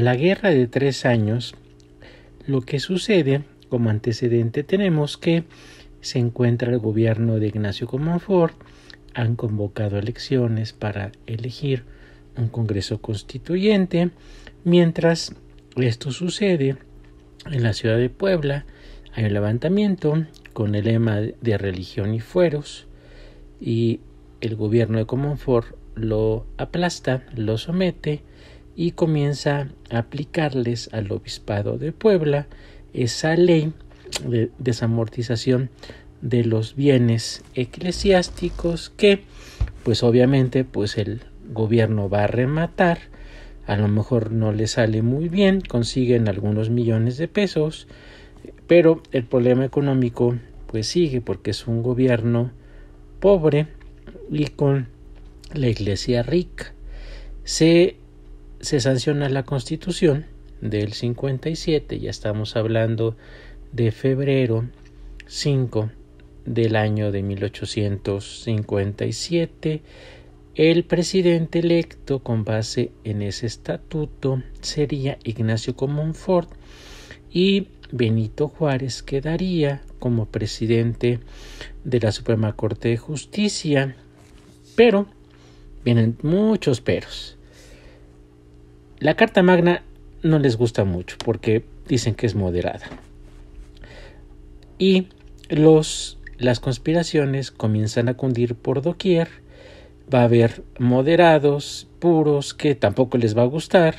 la guerra de tres años, lo que sucede como antecedente tenemos que se encuentra el gobierno de Ignacio Comonfort, han convocado elecciones para elegir un Congreso Constituyente, mientras esto sucede en la ciudad de Puebla, hay un levantamiento con el lema de religión y fueros y el gobierno de Comonfort lo aplasta, lo somete y comienza a aplicarles al obispado de Puebla esa ley de desamortización de los bienes eclesiásticos que pues obviamente pues el gobierno va a rematar a lo mejor no le sale muy bien consiguen algunos millones de pesos pero el problema económico pues sigue porque es un gobierno pobre y con la iglesia rica se se sanciona la constitución del 57, ya estamos hablando de febrero 5 del año de 1857, el presidente electo con base en ese estatuto sería Ignacio Comonfort y Benito Juárez quedaría como presidente de la Suprema Corte de Justicia, pero vienen muchos peros. La Carta Magna no les gusta mucho porque dicen que es moderada. Y los, las conspiraciones comienzan a cundir por doquier. Va a haber moderados, puros, que tampoco les va a gustar.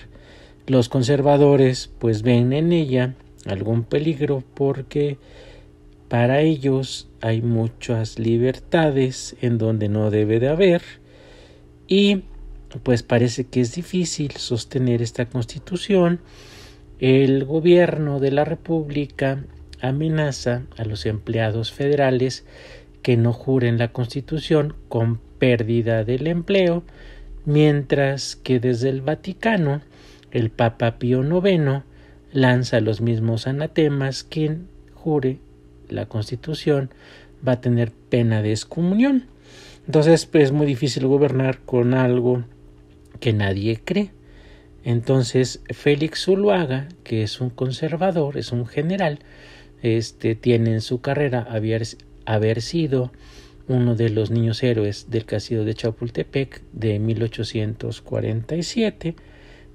Los conservadores pues ven en ella algún peligro porque para ellos hay muchas libertades en donde no debe de haber y pues parece que es difícil sostener esta constitución. El gobierno de la República amenaza a los empleados federales que no juren la constitución con pérdida del empleo, mientras que desde el Vaticano el Papa Pío IX lanza los mismos anatemas quien jure la constitución va a tener pena de excomunión. Entonces, pues es muy difícil gobernar con algo que nadie cree. Entonces, Félix Zuluaga, que es un conservador, es un general, este, tiene en su carrera haber, sido uno de los niños héroes del castillo de Chapultepec de 1847,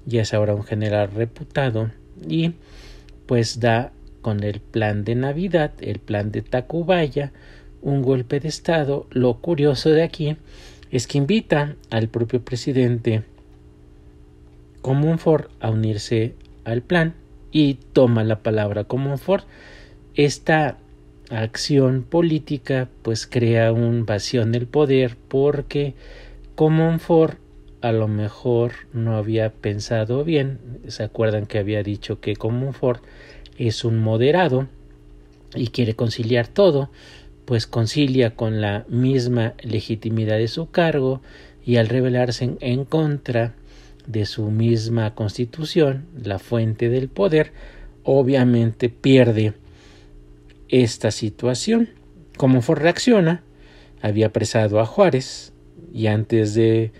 ya es ahora un general reputado y pues da con el plan de Navidad, el plan de Tacubaya, un golpe de Estado. Lo curioso de aquí es que invita al propio presidente Commonford a unirse al plan y toma la palabra Commonford. Esta acción política pues crea un vacío en el poder porque Commonford a lo mejor no había pensado bien, se acuerdan que había dicho que Commonford es un moderado y quiere conciliar todo, pues concilia con la misma legitimidad de su cargo y al rebelarse en contra de su misma constitución, la fuente del poder, obviamente pierde esta situación. ¿Cómo fue reacciona, había apresado a Juárez y antes de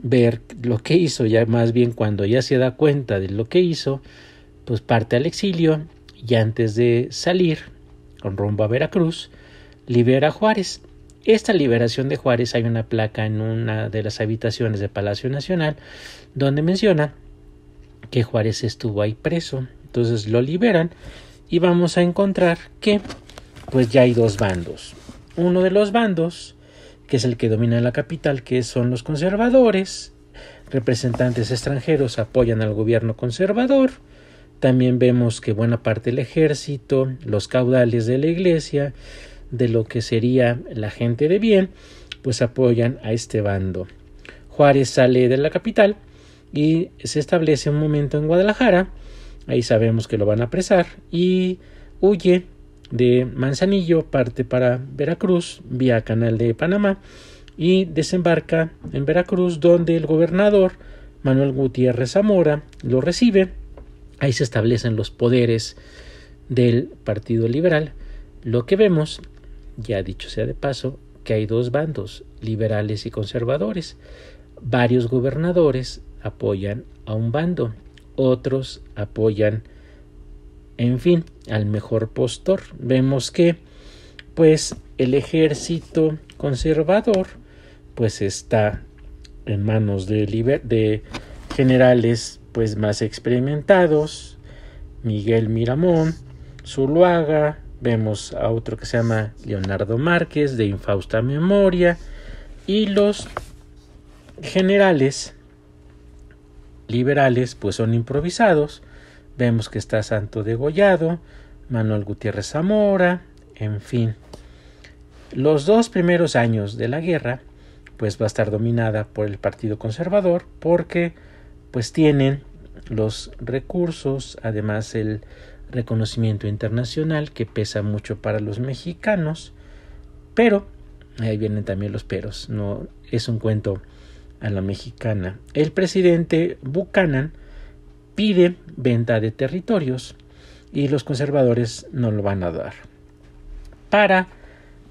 ver lo que hizo, ya más bien cuando ya se da cuenta de lo que hizo, pues parte al exilio y antes de salir con rumbo a Veracruz, libera a Juárez esta liberación de Juárez hay una placa en una de las habitaciones de Palacio Nacional donde menciona que Juárez estuvo ahí preso. Entonces lo liberan y vamos a encontrar que pues ya hay dos bandos. Uno de los bandos, que es el que domina la capital, que son los conservadores, representantes extranjeros apoyan al gobierno conservador. También vemos que buena parte del ejército, los caudales de la iglesia, de lo que sería la gente de bien, pues apoyan a este bando. Juárez sale de la capital y se establece un momento en Guadalajara, ahí sabemos que lo van a apresar, y huye de Manzanillo, parte para Veracruz vía Canal de Panamá y desembarca en Veracruz donde el gobernador Manuel Gutiérrez Zamora lo recibe. Ahí se establecen los poderes del Partido Liberal. Lo que vemos ya dicho sea de paso, que hay dos bandos, liberales y conservadores. Varios gobernadores apoyan a un bando, otros apoyan, en fin, al mejor postor. Vemos que, pues, el ejército conservador, pues, está en manos de, generales, pues, más experimentados, Miguel Miramón, Zuluaga, Vemos a otro que se llama Leonardo Márquez, de infausta memoria. Y los generales liberales, pues son improvisados. Vemos que está Santo Degollado, Manuel Gutiérrez Zamora, en fin. Los dos primeros años de la guerra, pues va a estar dominada por el Partido Conservador, porque pues tienen los recursos, además el reconocimiento internacional que pesa mucho para los mexicanos, pero ahí vienen también los peros, no es un cuento a la mexicana. El presidente Buchanan pide venta de territorios y los conservadores no lo van a dar. Para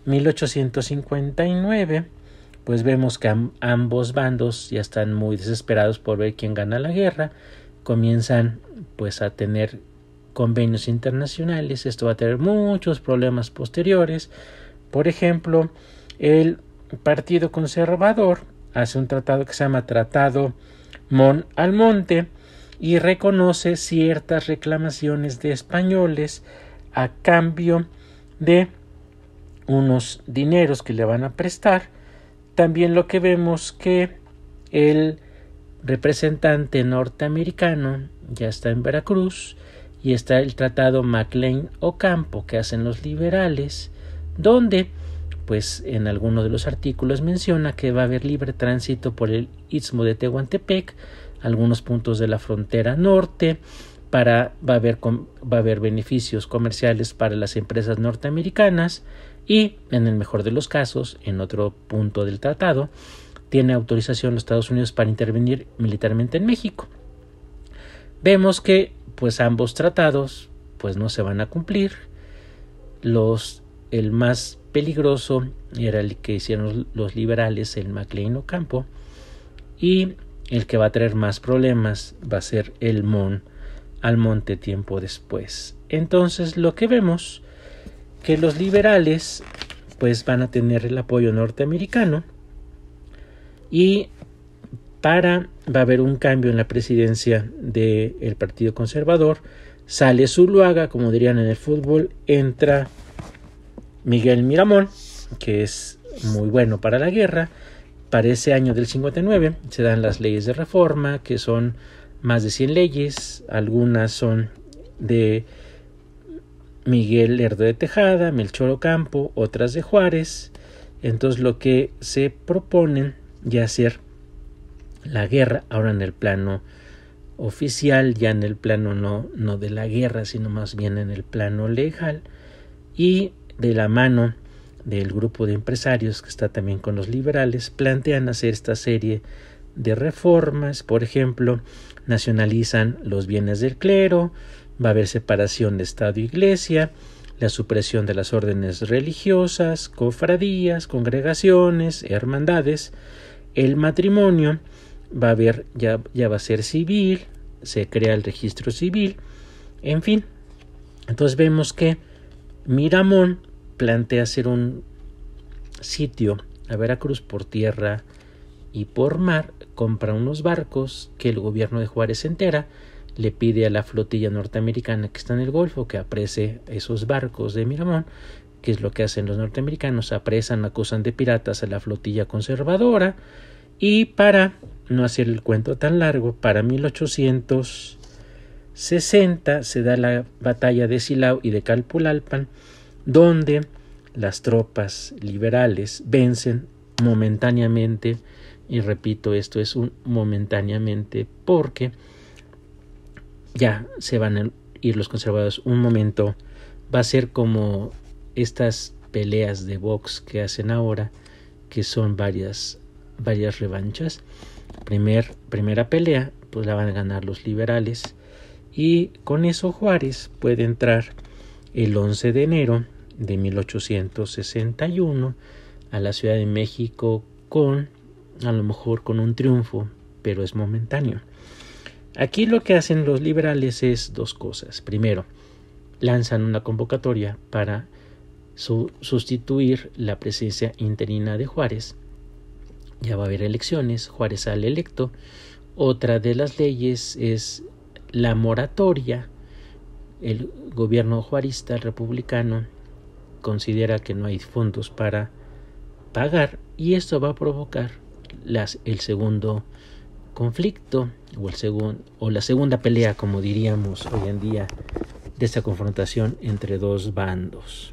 1859, pues vemos que ambos bandos ya están muy desesperados por ver quién gana la guerra, comienzan pues a tener convenios internacionales. Esto va a tener muchos problemas posteriores. Por ejemplo, el Partido Conservador hace un tratado que se llama Tratado Mon Almonte y reconoce ciertas reclamaciones de españoles a cambio de unos dineros que le van a prestar. También lo que vemos que el representante norteamericano ya está en Veracruz y está el tratado mclean Ocampo que hacen los liberales, donde pues en alguno de los artículos menciona que va a haber libre tránsito por el istmo de Tehuantepec, algunos puntos de la frontera norte, para va a haber va a haber beneficios comerciales para las empresas norteamericanas y en el mejor de los casos, en otro punto del tratado, tiene autorización los Estados Unidos para intervenir militarmente en México. Vemos que pues ambos tratados pues no se van a cumplir. Los, el más peligroso era el que hicieron los liberales, el MacLean Ocampo, y el que va a traer más problemas va a ser el Mon al monte tiempo después. Entonces lo que vemos que los liberales pues van a tener el apoyo norteamericano y para, va a haber un cambio en la presidencia del Partido Conservador, sale Zuluaga, como dirían en el fútbol, entra Miguel Miramón, que es muy bueno para la guerra, para ese año del 59 se dan las leyes de reforma, que son más de 100 leyes, algunas son de Miguel Lerdo de Tejada, Melchor Ocampo, otras de Juárez, entonces lo que se proponen ya hacer la guerra, ahora en el plano oficial, ya en el plano no, no de la guerra, sino más bien en el plano legal, y de la mano del grupo de empresarios que está también con los liberales, plantean hacer esta serie de reformas, por ejemplo, nacionalizan los bienes del clero, va a haber separación de Estado y e Iglesia, la supresión de las órdenes religiosas, cofradías, congregaciones, hermandades, el matrimonio, va a haber, ya, ya va a ser civil, se crea el registro civil, en fin. Entonces vemos que Miramón plantea hacer un sitio a Veracruz por tierra y por mar, compra unos barcos que el gobierno de Juárez entera, le pide a la flotilla norteamericana que está en el Golfo que aprese esos barcos de Miramón, que es lo que hacen los norteamericanos, apresan, acusan de piratas a la flotilla conservadora y para no hacer el cuento tan largo, para 1860 se da la batalla de Silao y de Calpulalpan, donde las tropas liberales vencen momentáneamente, y repito, esto es un momentáneamente porque ya se van a ir los conservadores un momento, va a ser como estas peleas de box que hacen ahora, que son varias, varias revanchas primera pelea, pues la van a ganar los liberales. Y con eso Juárez puede entrar el 11 de enero de 1861 a la Ciudad de México con, a lo mejor con un triunfo, pero es momentáneo. Aquí lo que hacen los liberales es dos cosas. Primero, lanzan una convocatoria para sustituir la presencia interina de Juárez ya va a haber elecciones, Juárez sale electo. Otra de las leyes es la moratoria. El gobierno juarista republicano considera que no hay fondos para pagar y esto va a provocar el segundo conflicto o, el o la segunda pelea, como diríamos hoy en día, de esta confrontación entre dos bandos.